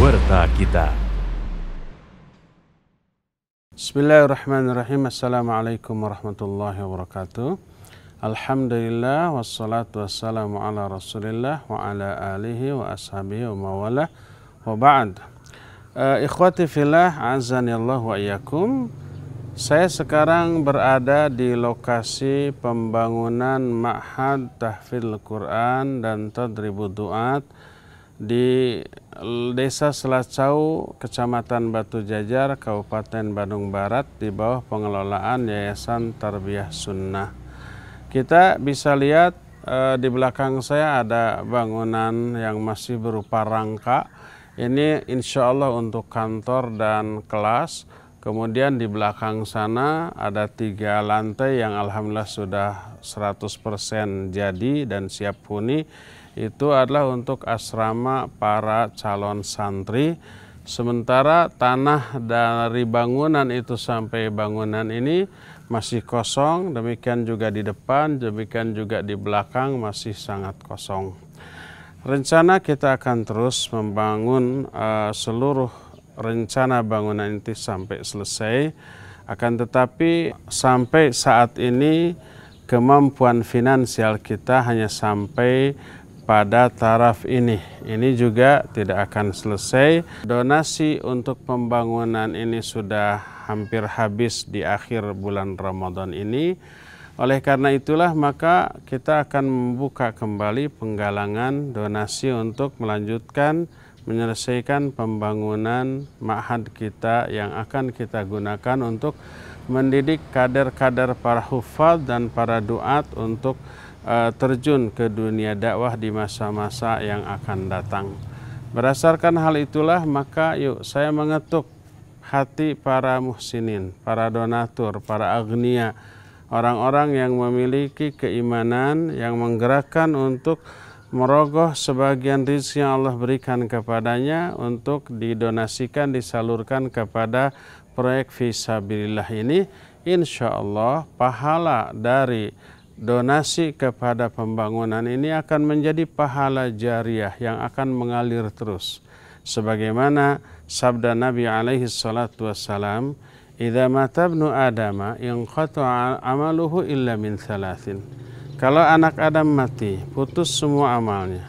Warta Kita Bismillahirrahmanirrahim Assalamualaikum warahmatullahi wabarakatuh Alhamdulillah Wassalatu wassalamu ala rasulillah Wa ala alihi wa ashabihi wa mawalah Wa ba'd uh, Ikhwati filah Azanillahu wa iyakum saya sekarang berada di lokasi pembangunan Ma'had Tahfidz Quran dan Tadribud Du'at di Desa Selacau, Kecamatan Batu Jajar, Kabupaten Bandung Barat di bawah pengelolaan Yayasan Tarbiyah Sunnah. Kita bisa lihat eh, di belakang saya ada bangunan yang masih berupa rangka. Ini insya Allah untuk kantor dan kelas. Kemudian di belakang sana ada tiga lantai yang alhamdulillah sudah 100% jadi dan siap huni itu adalah untuk asrama para calon santri. Sementara tanah dari bangunan itu sampai bangunan ini masih kosong, demikian juga di depan, demikian juga di belakang masih sangat kosong. Rencana kita akan terus membangun uh, seluruh rencana bangunan inti sampai selesai. Akan tetapi sampai saat ini kemampuan finansial kita hanya sampai pada taraf ini. Ini juga tidak akan selesai. Donasi untuk pembangunan ini sudah hampir habis di akhir bulan Ramadan ini. Oleh karena itulah maka kita akan membuka kembali penggalangan donasi untuk melanjutkan menyelesaikan pembangunan ma'had kita yang akan kita gunakan untuk mendidik kader-kader para hufad dan para duat untuk Eh, terjun ke dunia dakwah di masa-masa yang akan datang. Berdasarkan hal itulah maka yuk saya mengetuk hati para muhsinin, para donatur, para agnia, orang-orang yang memiliki keimanan yang menggerakkan untuk merogoh sebagian rizki yang Allah berikan kepadanya untuk didonasikan, disalurkan kepada proyek visabilillah ini. Insya Allah pahala dari donasi kepada pembangunan ini akan menjadi pahala jariah yang akan mengalir terus. Sebagaimana sabda Nabi alaihi salatu wassalam, Idza mata Adama yang amaluhu illa min thalathin. Kalau anak Adam mati, putus semua amalnya.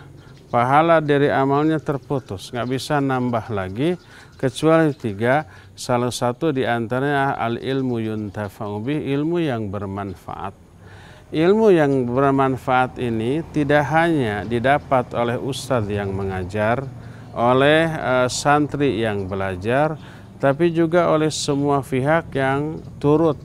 Pahala dari amalnya terputus, nggak bisa nambah lagi kecuali tiga. Salah satu diantaranya al ilmu yuntafa'u ilmu yang bermanfaat. Ilmu yang bermanfaat ini tidak hanya didapat oleh ustadz yang mengajar, oleh uh, santri yang belajar, tapi juga oleh semua pihak yang turut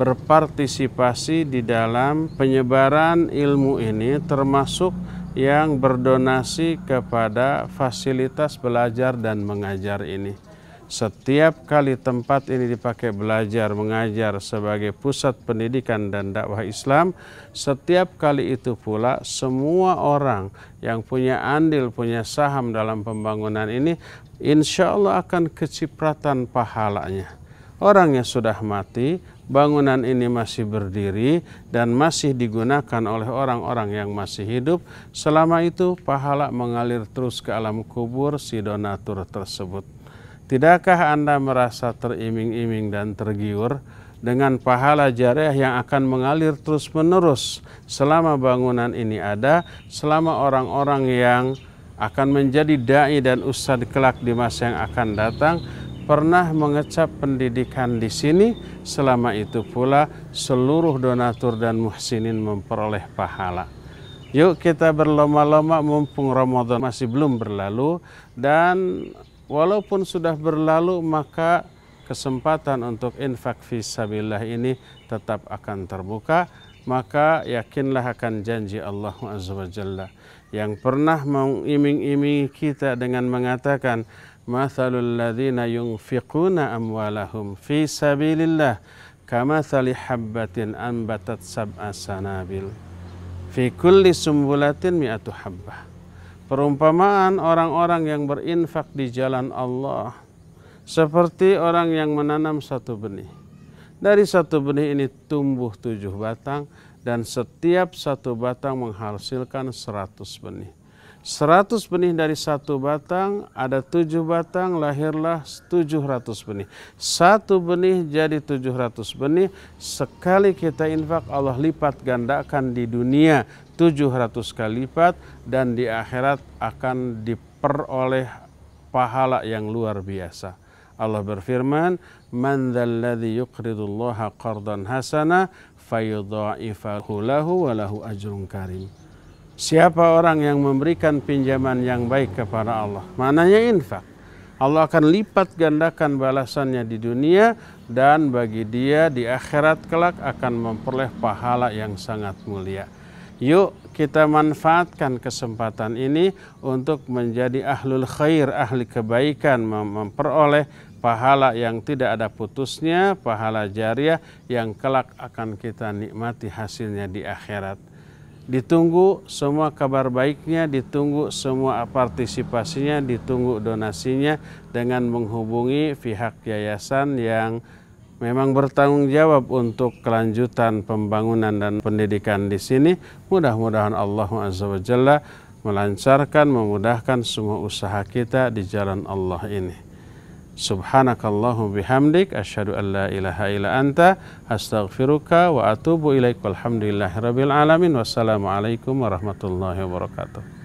berpartisipasi di dalam penyebaran ilmu ini termasuk yang berdonasi kepada fasilitas belajar dan mengajar ini setiap kali tempat ini dipakai belajar, mengajar sebagai pusat pendidikan dan dakwah Islam, setiap kali itu pula semua orang yang punya andil, punya saham dalam pembangunan ini, insya Allah akan kecipratan pahalanya. Orang yang sudah mati, bangunan ini masih berdiri dan masih digunakan oleh orang-orang yang masih hidup. Selama itu pahala mengalir terus ke alam kubur si donatur tersebut. Tidakkah Anda merasa teriming-iming dan tergiur dengan pahala jariah yang akan mengalir terus-menerus selama bangunan ini ada, selama orang-orang yang akan menjadi dai dan ustad kelak di masa yang akan datang pernah mengecap pendidikan di sini, selama itu pula seluruh donatur dan muhsinin memperoleh pahala. Yuk kita berlomba-lomba mumpung Ramadan masih belum berlalu dan walaupun sudah berlalu maka kesempatan untuk infak fisabilillah ini tetap akan terbuka maka yakinlah akan janji Allah Azza wa Jalla yang pernah mengiming-imingi kita dengan mengatakan mathalul ladzina yunfiquna amwalahum fi sabilillah kamathali habbatin anbatat sab'a sanabil fi kulli sumbulatin mi'atu habbah Perumpamaan orang-orang yang berinfak di jalan Allah seperti orang yang menanam satu benih. Dari satu benih ini tumbuh tujuh batang dan setiap satu batang menghasilkan seratus benih. 100 benih dari satu batang, ada tujuh batang, lahirlah 700 benih. Satu benih jadi 700 benih, sekali kita infak Allah lipat gandakan di dunia 700 kali lipat dan di akhirat akan diperoleh pahala yang luar biasa. Allah berfirman, "Man dzalladzi yuqridullaha qardan hasana fayudha'ifahu lahu wa lahu ajrun karim." Siapa orang yang memberikan pinjaman yang baik kepada Allah? Mananya infak. Allah akan lipat gandakan balasannya di dunia dan bagi dia di akhirat kelak akan memperoleh pahala yang sangat mulia. Yuk kita manfaatkan kesempatan ini untuk menjadi ahlul khair, ahli kebaikan, memperoleh pahala yang tidak ada putusnya, pahala jariah yang kelak akan kita nikmati hasilnya di akhirat. Ditunggu semua kabar baiknya, ditunggu semua partisipasinya, ditunggu donasinya dengan menghubungi pihak yayasan yang memang bertanggung jawab untuk kelanjutan pembangunan dan pendidikan di sini. Mudah-mudahan Allah Azza melancarkan, memudahkan semua usaha kita di jalan Allah ini. Subhanakallahum bihamdik asyhadu an la ilaha illa anta astaghfiruka wa atubu ilaik. Walhamdulillahirabbil alamin. Wassalamualaikum warahmatullahi wabarakatuh.